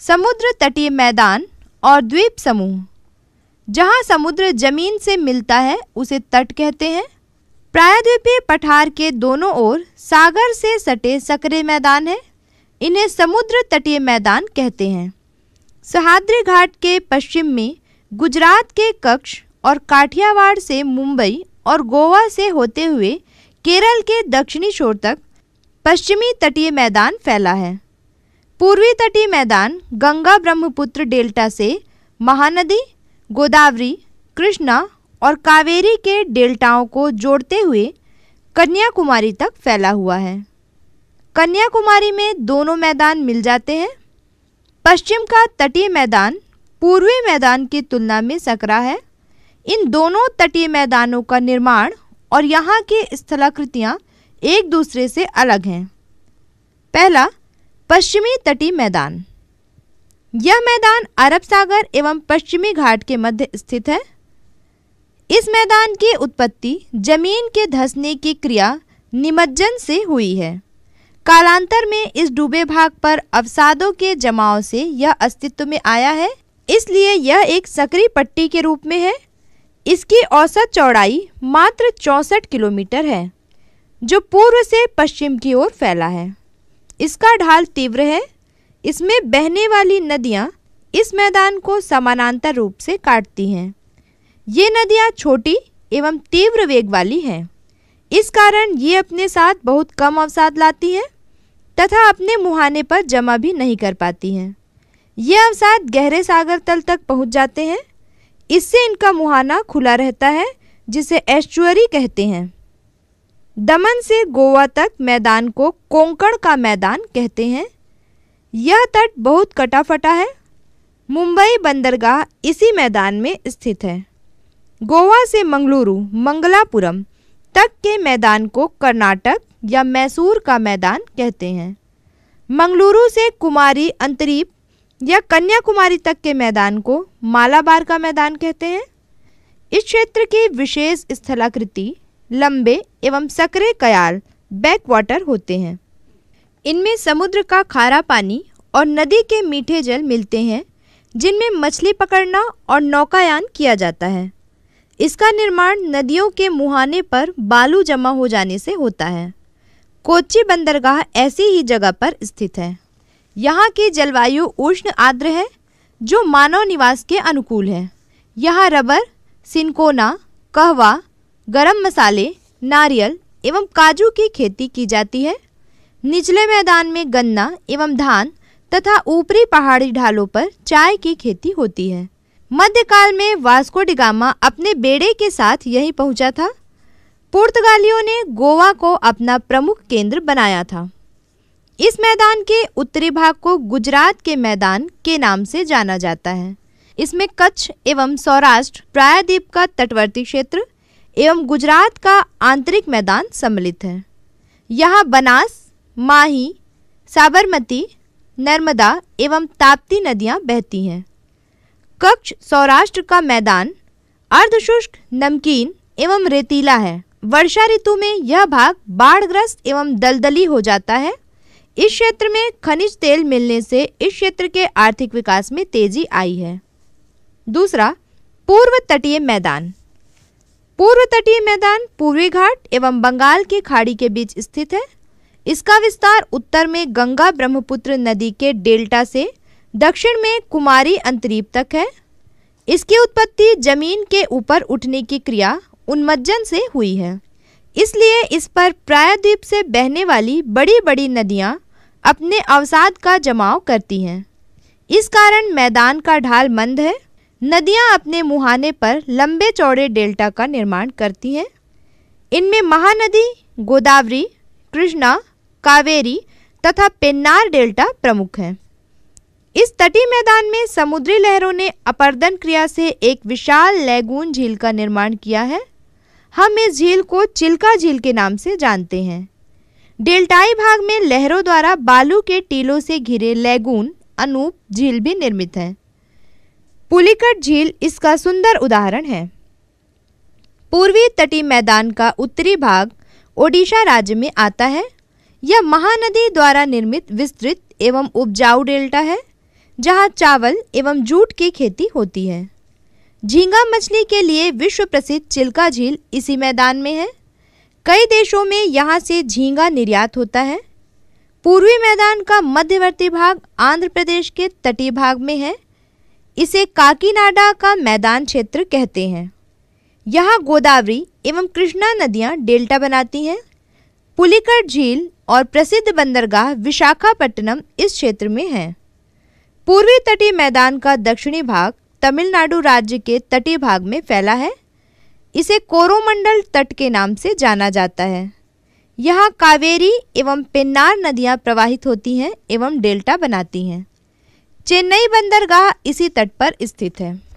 समुद्र तटीय मैदान और द्वीप समूह जहां समुद्र जमीन से मिलता है उसे तट कहते हैं प्रायद्वीपीय पठार के दोनों ओर सागर से सटे सकरे मैदान हैं इन्हें समुद्र तटीय मैदान कहते हैं सहाद्री घाट के पश्चिम में गुजरात के कक्ष और काठियावाड़ से मुंबई और गोवा से होते हुए केरल के दक्षिणी छोर तक पश्चिमी तटीय मैदान फैला है पूर्वी तटीय मैदान गंगा ब्रह्मपुत्र डेल्टा से महानदी गोदावरी कृष्णा और कावेरी के डेल्टाओं को जोड़ते हुए कन्याकुमारी तक फैला हुआ है कन्याकुमारी में दोनों मैदान मिल जाते हैं पश्चिम का तटीय मैदान पूर्वी मैदान की तुलना में सकरा है इन दोनों तटीय मैदानों का निर्माण और यहाँ की स्थलाकृतियाँ एक दूसरे से अलग हैं पहला पश्चिमी तटीय मैदान यह मैदान अरब सागर एवं पश्चिमी घाट के मध्य स्थित है इस मैदान की उत्पत्ति जमीन के धसने की क्रिया निमज्जन से हुई है कालांतर में इस डूबे भाग पर अवसादों के जमाव से यह अस्तित्व में आया है इसलिए यह एक सक्रिय पट्टी के रूप में है इसकी औसत चौड़ाई मात्र चौंसठ किलोमीटर है जो पूर्व से पश्चिम की ओर फैला है इसका ढाल तीव्र है इसमें बहने वाली नदियाँ इस मैदान को समानांतर रूप से काटती हैं ये नदियाँ छोटी एवं तीव्र वेग वाली हैं इस कारण ये अपने साथ बहुत कम अवसाद लाती हैं तथा अपने मुहाने पर जमा भी नहीं कर पाती हैं ये अवसाद गहरे सागर तल तक पहुँच जाते हैं इससे इनका मुहाना खुला रहता है जिसे एस्चुअरी कहते हैं दमन से गोवा तक मैदान को कोंकण का मैदान कहते हैं यह तट बहुत कटाफटा है मुंबई बंदरगाह इसी मैदान में स्थित है गोवा से मंगलुरु मंगलापुरम तक के मैदान को कर्नाटक या मैसूर का मैदान कहते हैं मंगलुरु से कुमारी अंतरीप या कन्याकुमारी तक के मैदान को मालाबार का मैदान कहते हैं इस क्षेत्र की विशेष स्थलाकृति लंबे एवं सकरे कयाल बैक वाटर होते हैं इनमें समुद्र का खारा पानी और नदी के मीठे जल मिलते हैं जिनमें मछली पकड़ना और नौकायान किया जाता है इसका निर्माण नदियों के मुहाने पर बालू जमा हो जाने से होता है कोच्चि बंदरगाह ऐसी ही जगह पर स्थित है यहाँ की जलवायु उष्ण आर्द्र है जो मानव निवास के अनुकूल है यहाँ रबर सिंकोना कहवा गरम मसाले नारियल एवं काजू की खेती की जाती है निचले मैदान में गन्ना एवं धान तथा ऊपरी पहाड़ी ढालों पर चाय की खेती होती है मध्यकाल में वास्को डिगामा अपने बेड़े के साथ यहीं पहुंचा था पुर्तगालियों ने गोवा को अपना प्रमुख केंद्र बनाया था इस मैदान के उत्तरी भाग को गुजरात के मैदान के नाम से जाना जाता है इसमें कच्छ एवं सौराष्ट्र प्रायद्वीप का तटवर्ती क्षेत्र एवं गुजरात का आंतरिक मैदान सम्मिलित है यहाँ बनास माही साबरमती नर्मदा एवं ताप्ती नदियाँ बहती हैं कक्ष सौराष्ट्र का मैदान अर्धशुष्क नमकीन एवं रेतीला है वर्षा ऋतु में यह भाग बाढ़ग्रस्त एवं दलदली हो जाता है इस क्षेत्र में खनिज तेल मिलने से इस क्षेत्र के आर्थिक विकास में तेजी आई है दूसरा पूर्व तटीय मैदान पूर्व तटीय मैदान पूर्वी घाट एवं बंगाल की खाड़ी के बीच स्थित है इसका विस्तार उत्तर में गंगा ब्रह्मपुत्र नदी के डेल्टा से दक्षिण में कुमारी अंतरीप तक है इसकी उत्पत्ति जमीन के ऊपर उठने की क्रिया उन्मज्जन से हुई है इसलिए इस पर प्रायद्वीप से बहने वाली बड़ी बड़ी नदियाँ अपने अवसाद का जमाव करती हैं इस कारण मैदान का ढाल मंद है नदियाँ अपने मुहाने पर लंबे चौड़े डेल्टा का निर्माण करती हैं इनमें महानदी गोदावरी कृष्णा कावेरी तथा पेन्नार डेल्टा प्रमुख हैं इस तटीय मैदान में समुद्री लहरों ने अपर्दन क्रिया से एक विशाल लैगून झील का निर्माण किया है हम इस झील को चिल्का झील के नाम से जानते हैं डेल्टाई भाग में लहरों द्वारा बालू के टीलों से घिरे लैगून अनूप झील भी निर्मित है पुलिकट झील इसका सुंदर उदाहरण है पूर्वी तटीय मैदान का उत्तरी भाग ओडिशा राज्य में आता है यह महानदी द्वारा निर्मित विस्तृत एवं उपजाऊ डेल्टा है जहाँ चावल एवं जूट की खेती होती है झींगा मछली के लिए विश्व प्रसिद्ध चिल्का झील इसी मैदान में है कई देशों में यहाँ से झींगा निर्यात होता है पूर्वी मैदान का मध्यवर्ती भाग आंध्र प्रदेश के तटीय भाग में है इसे काकीनाडा का मैदान क्षेत्र कहते हैं यहाँ गोदावरी एवं कृष्णा नदियाँ डेल्टा बनाती हैं पुलिकर झील और प्रसिद्ध बंदरगाह विशाखापट्टनम इस क्षेत्र में है पूर्वी तटीय मैदान का दक्षिणी भाग तमिलनाडु राज्य के तटीय भाग में फैला है इसे कोरोमंडल तट के नाम से जाना जाता है यहाँ कावेरी एवं पेन्नार नदियाँ प्रवाहित होती हैं एवं डेल्टा बनाती हैं चेन्नई बंदरगाह इसी तट पर स्थित है